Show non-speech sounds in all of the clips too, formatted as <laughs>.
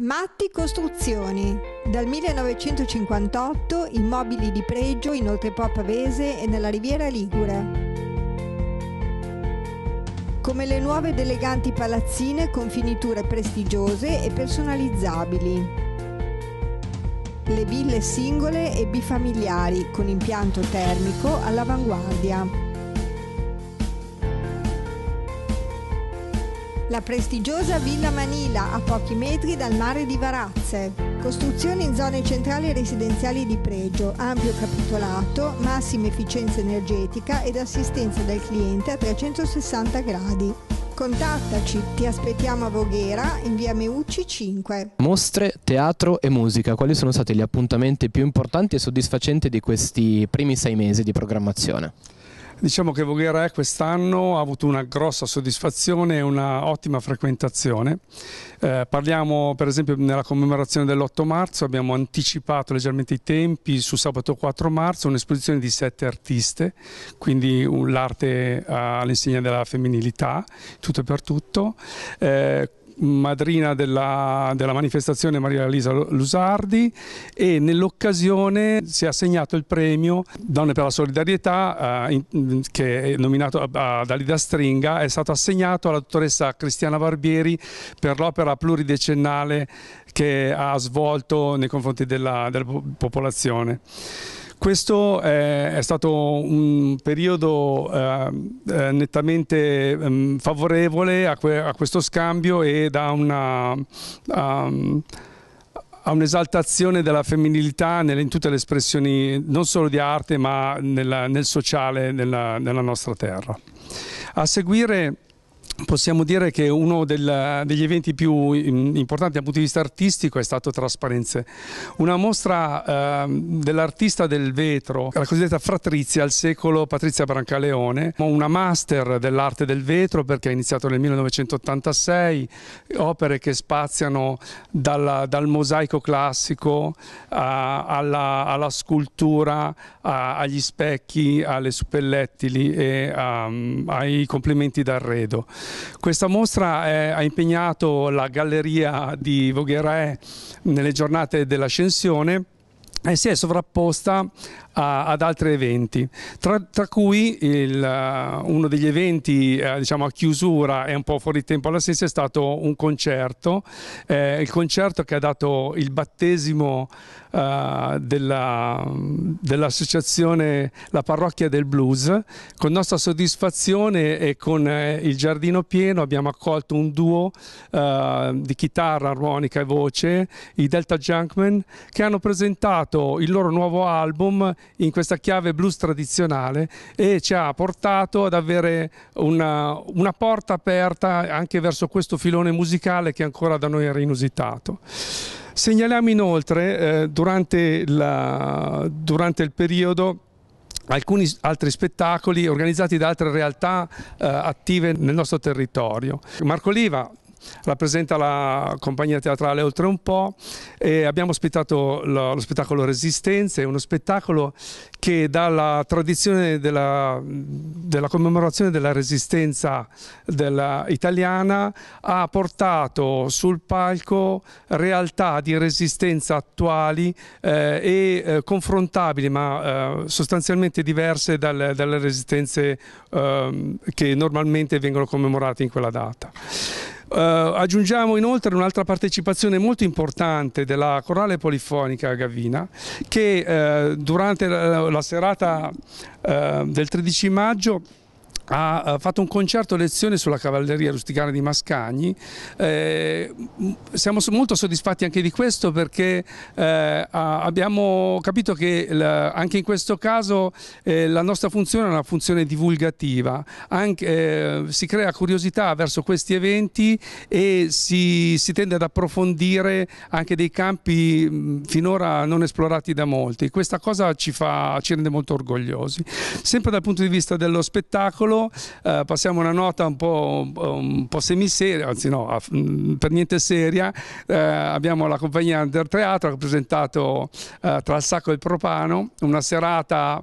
Matti Costruzioni. Dal 1958 immobili di pregio in Oltrepo Pavese e nella Riviera Ligure. Come le nuove ed eleganti palazzine con finiture prestigiose e personalizzabili. Le ville singole e bifamiliari con impianto termico all'avanguardia. la prestigiosa Villa Manila a pochi metri dal mare di Varazze. Costruzione in zone centrali residenziali di pregio, ampio capitolato, massima efficienza energetica ed assistenza del cliente a 360 gradi. Contattaci, ti aspettiamo a Voghera in via Meucci 5. Mostre, teatro e musica, quali sono stati gli appuntamenti più importanti e soddisfacenti di questi primi sei mesi di programmazione? Diciamo che Voghera eh, quest'anno ha avuto una grossa soddisfazione e una ottima frequentazione. Eh, parliamo per esempio nella commemorazione dell'8 marzo, abbiamo anticipato leggermente i tempi su sabato 4 marzo un'esposizione di sette artiste, quindi l'arte all'insegna della femminilità, tutto e per tutto. Eh, madrina della, della manifestazione Maria Elisa Lusardi e nell'occasione si è assegnato il premio Donne per la Solidarietà eh, in, mm, che è nominato da Lida Stringa, è stato assegnato alla dottoressa Cristiana Barbieri per l'opera pluridecennale che ha svolto nei confronti della, della popolazione. Questo eh, è stato un periodo eh, eh, nettamente ehm, favorevole a, questo scambio e da una... Um, a un'esaltazione della femminilità in tutte le espressioni non solo di arte ma nella, nel sociale nella, nella nostra terra. A seguire possiamo dire che uno del, degli eventi più mm, importanti dal punto di vista artistico è stato Trasparenze, una mostra eh, dell'artista del vetro, la cosiddetta fratrizia al secolo Patrizia Brancaleone, una master dell'arte del vetro perché ha iniziato nel 1986, opere che spaziano dalla, dal mosaico classico a, alla, alla, scultura, a, agli specchi, alle suppellettili e a, ehm, ai complementi d'arredo. Questa mostra eh, ha impegnato la galleria di Vogherè nelle giornate dell'ascensione e eh, si è sovrapposta a, ad altri eventi, tra, tra cui il, uh, uno degli eventi uh, diciamo a chiusura e un po' fuori tempo alla stessa è stato un concerto, eh, il concerto che ha dato il battesimo uh, della, dell'associazione La Parrocchia del Blues, con nostra soddisfazione e con eh, il giardino pieno abbiamo accolto un duo di chitarra, armonica e voce, i Delta Junkman, che hanno presentato inserito il loro nuovo album in questa chiave blues tradizionale e ci ha portato ad avere una, una porta aperta anche verso questo filone musicale che ancora da noi era inusitato. Segnaliamo inoltre eh, durante, la, durante il periodo alcuni altri spettacoli organizzati da altre realtà eh, attive nel nostro territorio. Marco Liva, rappresenta la compagnia teatrale Oltre un po' e abbiamo ospitato lo, lo spettacolo Resistenze, uno spettacolo che dalla tradizione della, della commemorazione della resistenza della, italiana ha portato sul palco realtà di resistenza attuali eh, e eh, confrontabili ma eh, sostanzialmente diverse dalle, dalle resistenze ehm, che normalmente vengono commemorate in quella data. Eh, aggiungiamo inoltre un'altra partecipazione molto importante della corale polifonica Gavina che eh, durante la, serata eh, del 13 maggio ha eh, fatto un concerto lezione sulla cavalleria rusticana di Mascagni. Eh, siamo molto soddisfatti anche di questo perché eh, abbiamo capito che la, anche in questo caso eh, la nostra funzione è una funzione divulgativa, anche, eh, si crea curiosità verso questi eventi e si, si tende ad approfondire anche dei campi finora non esplorati da molti. Questa cosa ci, fa, ci rende molto orgogliosi. Sempre dal punto di vista dello spettacolo, eh, passiamo una nota un po', un po semiseria, anzi no, mm, per niente seria, eh, abbiamo la compagnia Under Teatro che ha presentato eh, Tra il sacco e il propano, una serata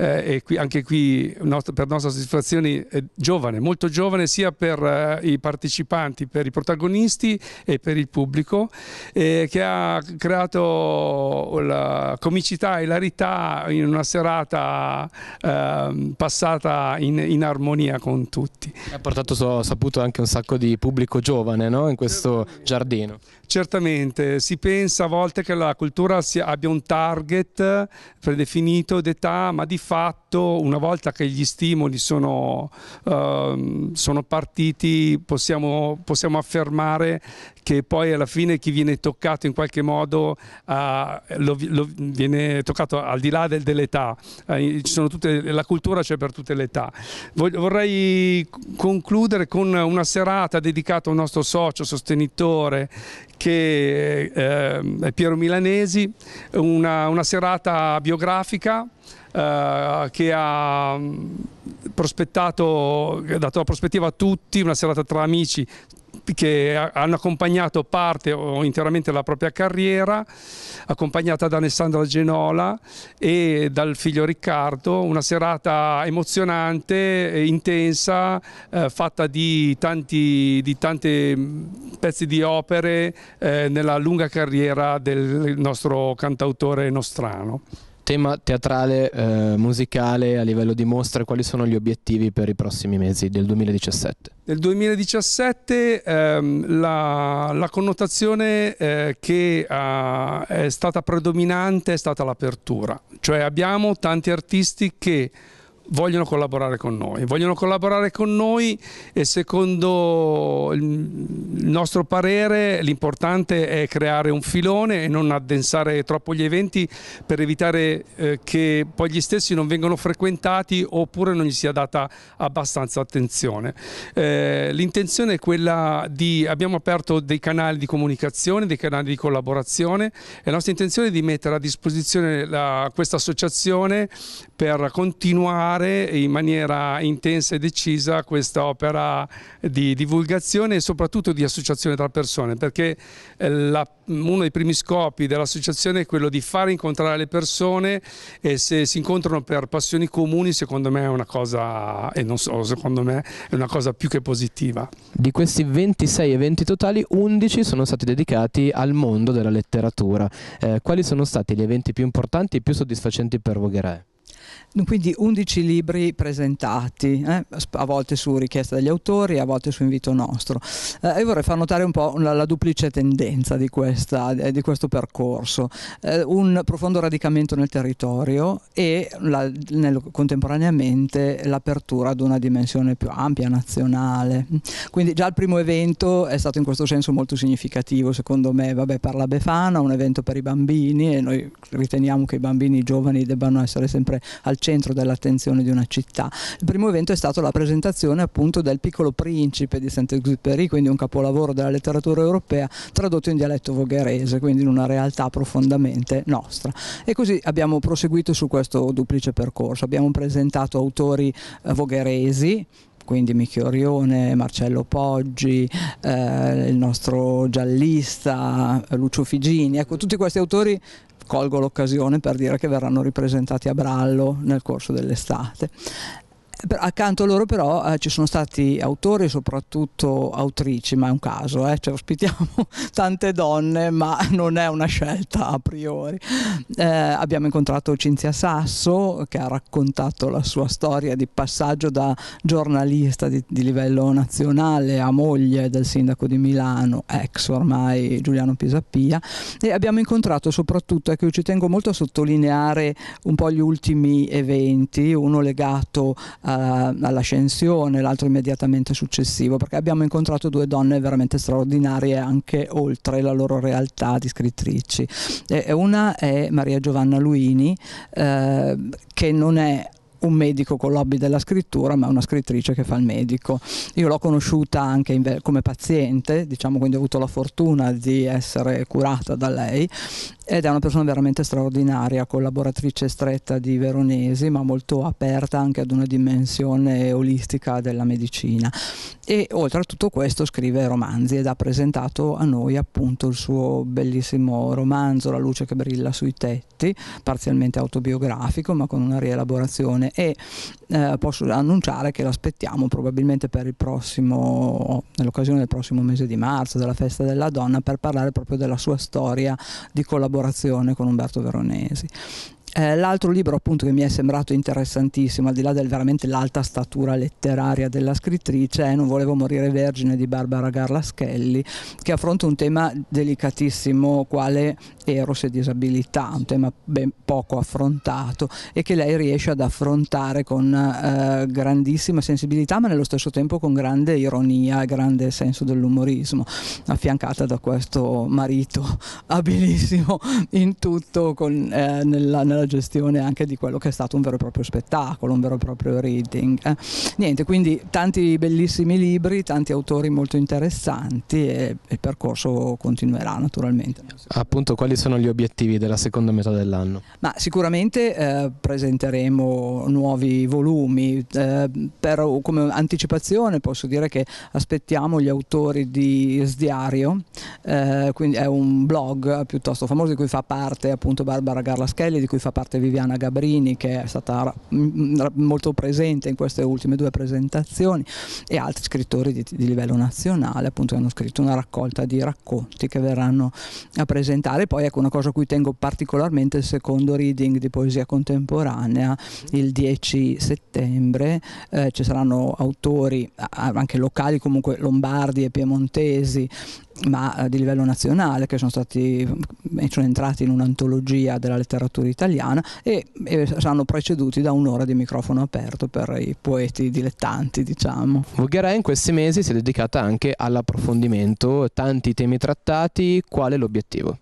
eh, e qui, anche qui nostra, per nostra soddisfazione è giovane, molto giovane sia per eh, i partecipanti, per i protagonisti e per il pubblico, eh, che ha creato la comicità e larità in una serata ehm, passata in, in, armonia con tutti. Ha portato, so, saputo, anche un sacco di pubblico giovane no? in questo Certamente. giardino. Certamente, si pensa a volte che la cultura sia, abbia un target predefinito d'età, ma di fatto, una volta che gli stimoli sono, uh, sono partiti, possiamo, possiamo, affermare che poi alla fine chi viene toccato in qualche modo uh, lo, lo viene toccato al di là del, dell'età. Uh, tutte, la cultura c'è per tutte le età. Vorrei concludere con una serata dedicata a un nostro socio sostenitore che eh, ehm, è Piero Milanesi, una, una serata biografica eh, che ha mm, prospettato, dato la prospettiva a tutti, una serata tra amici che hanno accompagnato parte o interamente la propria carriera, accompagnata da Alessandra Genola e dal figlio Riccardo, una serata emozionante, eh, intensa, eh, fatta di tanti di tante mm, pezzi di opere eh, nella lunga carriera del nostro cantautore nostrano tema teatrale, eh, musicale, a livello di mostre, quali sono gli obiettivi per i prossimi mesi del 2017? Nel 2017 ehm, la, la, connotazione eh, che eh, è stata predominante è stata l'apertura, cioè abbiamo tanti artisti che vogliono collaborare con noi. Vogliono collaborare con noi e secondo il nostro parere l'importante è creare un filone e non addensare troppo gli eventi per evitare eh, che poi gli stessi non vengano frequentati oppure non gli sia data abbastanza attenzione. Eh, l'intenzione è quella di, abbiamo aperto dei canali di comunicazione, dei canali di collaborazione e la nostra intenzione è di mettere a disposizione la, questa associazione per continuare in maniera intensa e decisa questa opera di divulgazione e soprattutto di associazione tra persone perché eh, la, uno dei primi scopi dell'associazione è quello di far incontrare le persone e se si incontrano per passioni comuni secondo me è una cosa, e non so, secondo me è una cosa più che positiva. Di questi 26 eventi totali 11 sono stati dedicati al mondo della letteratura. Eh, quali sono stati gli eventi più importanti e più soddisfacenti per Vogherè? quindi 11 libri presentati, eh, a volte su richiesta degli autori, a volte su invito nostro. Eh, e vorrei far notare un po' la, la duplice tendenza di, questa, eh, di questo percorso, eh, un profondo radicamento nel territorio e la, nel, contemporaneamente l'apertura ad una dimensione più ampia, nazionale. Quindi già il primo evento è stato in questo senso molto significativo, secondo me, vabbè, parla Befana, un evento per i bambini e noi riteniamo che i bambini giovani debbano essere sempre al centro centro dell'attenzione di una città. Il primo evento è stato la presentazione appunto del Piccolo Principe di Saint-Exupéry, quindi un capolavoro della letteratura europea tradotto in dialetto vogherese, quindi in una realtà profondamente nostra. E così abbiamo proseguito su questo duplice percorso. Abbiamo presentato autori eh, vogheresi, quindi Michio Orione, Marcello Poggi, eh, il nostro giallista Lucio Figini, ecco tutti questi autori colgo l'occasione per dire che verranno ripresentati a Brallo nel corso dell'estate. Accanto a loro però eh, ci sono stati autori e soprattutto autrici, ma è un caso, eh? cioè, ospitiamo <laughs> tante donne ma non è una scelta a priori. Eh, abbiamo incontrato Cinzia Sasso che ha raccontato la sua storia di passaggio da giornalista di, di livello nazionale a moglie del sindaco di Milano, ex ormai Giuliano Pisapia, e abbiamo incontrato soprattutto, ecco io ci tengo molto a sottolineare un po' gli ultimi eventi, uno legato eh, all'ascensione, l'altro immediatamente successivo, perché abbiamo incontrato due donne veramente straordinarie anche oltre la loro realtà di scrittrici. E una è Maria Giovanna Luini, eh, che non è un medico con l'hobby della scrittura, ma una scrittrice che fa il medico. Io l'ho conosciuta anche come paziente, diciamo, quindi ho avuto la fortuna di essere curata da lei ed è una persona veramente straordinaria, collaboratrice stretta di Veronesi, ma molto aperta anche ad una dimensione olistica della medicina. E oltre a tutto questo scrive romanzi ed ha presentato a noi appunto il suo bellissimo romanzo La luce che brilla sui tetti, parzialmente autobiografico, ma con una rielaborazione e eh, posso annunciare che l'aspettiamo probabilmente per il prossimo, nell'occasione del prossimo mese di marzo, della festa della donna, per parlare proprio della sua storia di collaborazione con Umberto Veronesi. Eh, l'altro libro appunto che mi è sembrato interessantissimo, al di là del veramente l'alta statura letteraria della scrittrice, è Non volevo morire vergine di Barbara Garlaschelli, che affronta un tema delicatissimo quale eros e disabilità, un tema ben poco affrontato e che lei riesce ad affrontare con eh, grandissima sensibilità ma nello stesso tempo con grande ironia e grande senso dell'umorismo, affiancata da questo marito abilissimo in tutto con, eh, nella, nella gestione anche di quello che è stato un vero e proprio spettacolo, un vero e proprio reading. Eh. Niente, quindi tanti bellissimi libri, tanti autori molto interessanti e il percorso continuerà naturalmente. Appunto, quali sono gli obiettivi della seconda metà dell'anno? Ma sicuramente eh, presenteremo nuovi volumi, eh, per, come anticipazione posso dire che aspettiamo gli autori di Sdiario, eh, quindi è un blog piuttosto famoso di cui fa parte appunto Barbara Garlaschelli, di cui fa fa parte Viviana Gabrini che è stata molto presente in queste ultime due presentazioni e altri scrittori di, di livello nazionale appunto che hanno scritto una raccolta di racconti che verranno a presentare. Poi ecco una cosa a cui tengo particolarmente il secondo reading di poesia contemporanea il 10 settembre, eh, ci saranno autori anche locali comunque lombardi e piemontesi ma eh, di livello nazionale che sono, stati, mm, sono entrati in un'antologia della letteratura italiana e, e, saranno preceduti da un'ora di microfono aperto per i poeti dilettanti diciamo. Voghera in questi mesi si è dedicata anche all'approfondimento, tanti temi trattati, qual è l'obiettivo?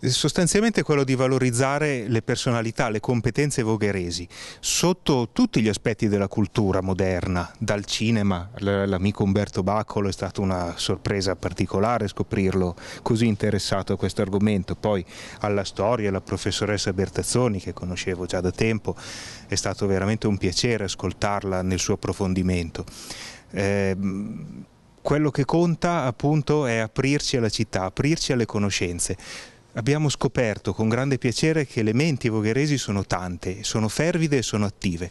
Sostanzialmente quello di valorizzare le personalità, le competenze vogheresi sotto tutti gli aspetti della cultura moderna, dal cinema, l'amico Umberto Baccolo è stata una sorpresa particolare scoprirlo così interessato a questo argomento, poi alla storia la professoressa Bertazzoni che conoscevo già da tempo, è stato veramente un piacere ascoltarla nel suo approfondimento. Eh, quello che conta appunto è aprirci alla città, aprirci alle conoscenze. Abbiamo scoperto con grande piacere che le menti vogheresi sono tante, sono fervide e sono attive.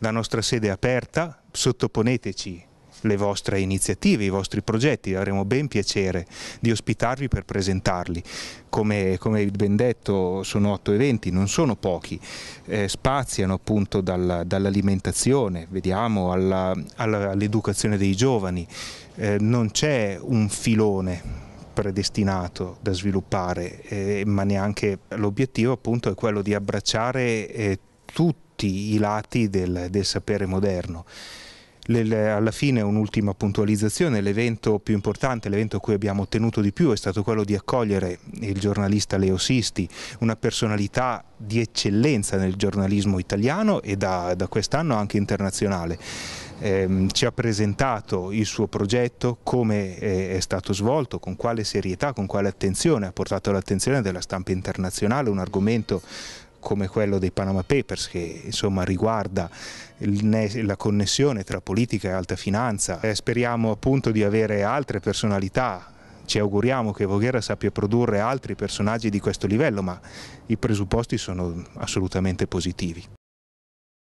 La nostra sede è aperta, sottoponeteci le vostre iniziative, i vostri progetti, avremo ben piacere di ospitarvi per presentarli. Come, come ben detto sono otto eventi, non sono pochi, eh, spaziano appunto dal, dall'alimentazione, vediamo all'educazione all dei giovani, eh, non c'è un filone, predestinato da sviluppare, eh, ma neanche l'obiettivo appunto è quello di abbracciare eh, tutti i lati del, del sapere moderno. Le, alla fine un'ultima puntualizzazione, l'evento più importante, l'evento a cui abbiamo ottenuto di più è stato quello di accogliere il giornalista Leo Sisti, una personalità di eccellenza nel giornalismo italiano e da, da quest'anno anche internazionale ehm, ci ha presentato il suo progetto, come eh, è stato svolto, con quale serietà, con quale attenzione, ha portato all'attenzione della stampa internazionale un argomento come quello dei Panama Papers che insomma, riguarda la connessione tra politica e alta finanza. Eh, speriamo appunto di avere altre personalità ci auguriamo che Voghera sappia produrre altri personaggi di questo livello, ma i presupposti sono assolutamente positivi.